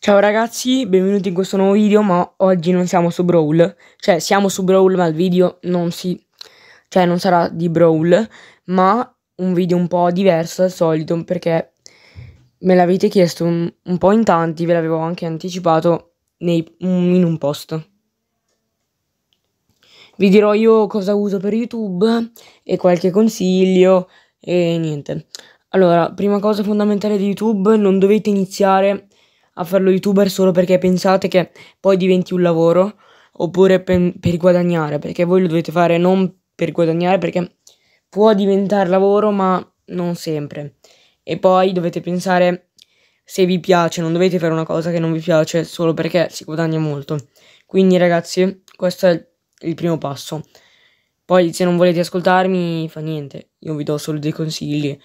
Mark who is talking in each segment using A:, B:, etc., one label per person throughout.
A: Ciao ragazzi, benvenuti in questo nuovo video, ma oggi non siamo su Brawl. Cioè, siamo su Brawl, ma il video non si... Cioè, non sarà di Brawl, ma un video un po' diverso dal solito, perché me l'avete chiesto un, un, po' in tanti, ve l'avevo anche anticipato nei, in un post. Vi dirò io cosa uso per YouTube e qualche consiglio e niente. Allora, prima cosa fondamentale di YouTube, non dovete iniziare a farlo youtuber solo perché pensate che poi diventi un lavoro oppure per, per guadagnare, perché voi lo dovete fare non per guadagnare perché può diventare lavoro ma non sempre. E poi dovete pensare se vi piace, non dovete fare una cosa che non vi piace solo perché si guadagna molto. Quindi ragazzi, questo è il primo passo. Poi se non volete ascoltarmi fa niente, io vi do solo dei consigli.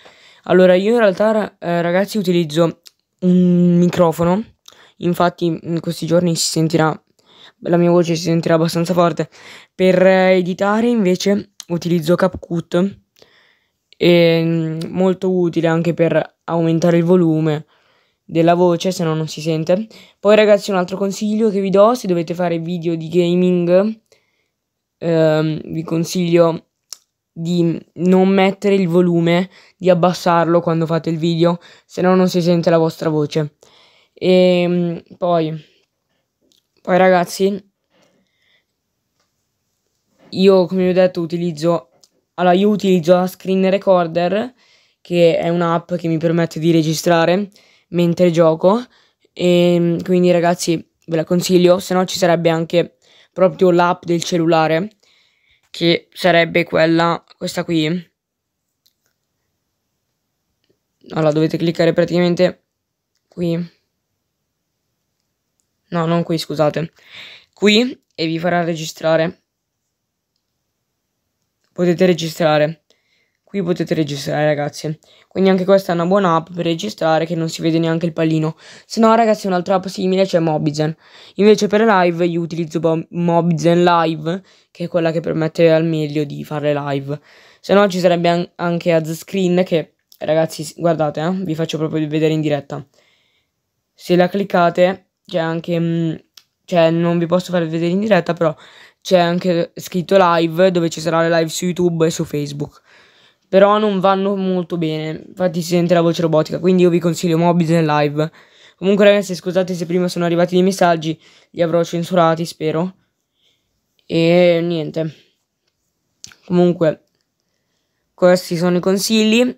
A: Allora io in realtà eh, ragazzi utilizzo un microfono, infatti in questi giorni si sentirà, la mia voce si sentirà abbastanza forte. Per eh, editare invece utilizzo CapCut, è mm, molto utile anche per aumentare il volume della voce se no non si sente. Poi ragazzi un altro consiglio che vi do se dovete fare video di gaming, ehm, vi consiglio di non mettere il volume, di abbassarlo quando fate il video, se no non si sente la vostra voce. E ehm, poi, poi ragazzi, io come vi ho detto utilizzo, allora io utilizzo la screen recorder che è un'app che mi permette di registrare mentre gioco e ehm, quindi ragazzi ve la consiglio, se no ci sarebbe anche proprio l'app del cellulare che sarebbe quella, questa qui. Allora dovete cliccare praticamente qui. No, non qui, scusate. Qui e vi farà registrare. Potete registrare qui potete registrare ragazzi quindi anche questa è una buona app per registrare che non si vede neanche il pallino se no ragazzi un'altra app simile c'è Mobizen invece per live io utilizzo Mobizen Live che è quella che permette al meglio di fare live se no ci sarebbe an anche AdScreen che ragazzi guardate eh, vi faccio proprio vedere in diretta se la cliccate c'è anche mh, mm, cioè non vi posso far vedere in diretta però c'è anche scritto live dove ci sarà le live su YouTube e su Facebook però non vanno molto bene, infatti si sente la voce robotica, quindi io vi consiglio Mobiz in live. Comunque ragazzi scusate se prima sono arrivati dei messaggi, li avrò censurati spero. E niente. Comunque, questi sono i consigli.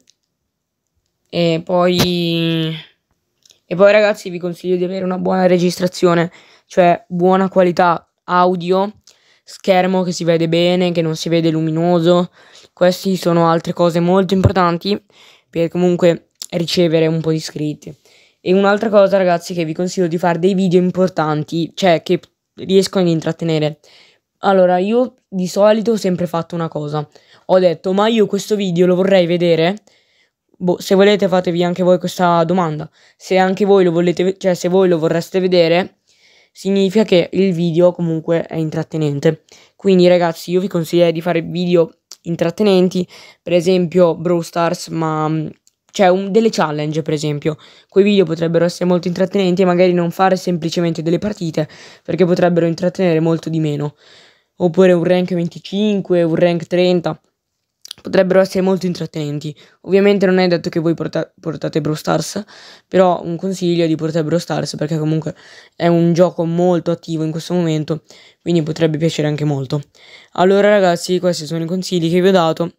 A: E poi... E poi ragazzi vi consiglio di avere una buona registrazione, cioè buona qualità audio schermo che si vede bene, che non si vede luminoso. Queste sono altre cose molto importanti per comunque ricevere un po' di iscritti. E un'altra cosa ragazzi che vi consiglio di fare dei video importanti, cioè che riescono ad intrattenere. Allora, io di solito ho sempre fatto una cosa. Ho detto, ma io questo video lo vorrei vedere. Boh, se volete fatevi anche voi questa domanda. Se anche voi lo volete, cioè se voi lo vorreste vedere, significa che il video comunque è intrattenente. Quindi ragazzi io vi consiglio di fare video intrattenenti, per esempio Brawl Stars, ma mm, cioè delle challenge per esempio. Quei video potrebbero essere molto intrattenenti e magari non fare semplicemente delle partite perché potrebbero intrattenere molto di meno. Oppure un rank 25, un rank 30 potrebbero essere molto intrattenenti. Ovviamente non è detto che voi porta- portate Brawl Stars, però un consiglio è di portare Brawl Stars perché comunque è un gioco molto attivo in questo momento, quindi potrebbe piacere anche molto. Allora ragazzi, questi sono i consigli che vi ho dato.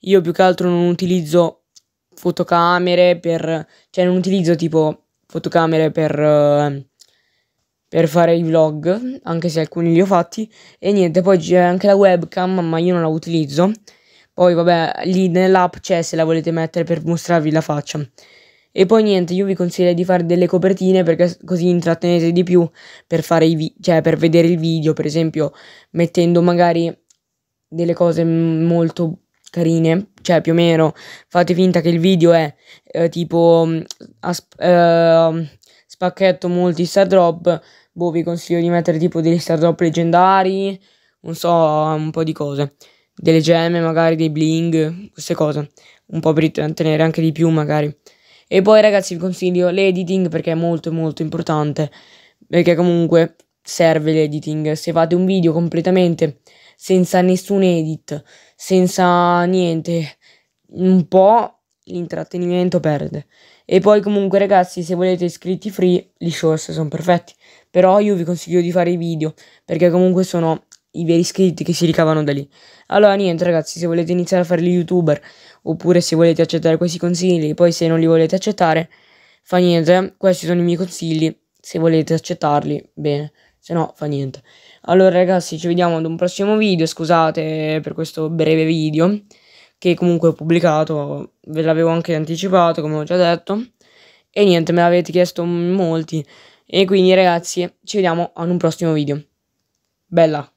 A: Io più che altro non utilizzo fotocamere per... cioè non utilizzo tipo fotocamere per... Uh, per fare i vlog, anche se alcuni li ho fatti. E niente, poi c'è anche la webcam, ma io non la utilizzo. Poi vabbè, lì nell'app c'è se la volete mettere per mostrarvi la faccia. E poi niente, io vi consiglio di fare delle copertine perché così intrattenete di più per, fare i vi- cioè per vedere il video, per esempio mettendo magari delle cose molto carine, cioè più o meno fate finta che il video è eh, tipo mm, asp- eh, spacchetto multi star drop, boh vi consiglio di mettere tipo degli star drop leggendari, non so, un po' di cose delle gemme, magari dei bling, queste cose, un po' per tenere anche di più magari. E poi ragazzi vi consiglio l'editing perché è molto molto importante, perché comunque serve l'editing. Se fate un video completamente senza nessun edit, senza niente, un po' l'intrattenimento perde. E poi comunque ragazzi se volete iscritti free, gli shorts sono perfetti. Però io vi consiglio di fare i video perché comunque sono i veri iscritti che si ricavano da lì. Allora niente ragazzi, se volete iniziare a fare gli youtuber oppure se volete accettare questi consigli, poi se non li volete accettare, fa niente, eh. questi sono i miei consigli, se volete accettarli, bene, se no fa niente. Allora ragazzi, ci vediamo ad un prossimo video, scusate per questo breve video che comunque ho pubblicato, ve l'avevo anche anticipato come ho già detto e niente, me l'avete chiesto molti e quindi ragazzi, ci vediamo ad un prossimo video. Bella!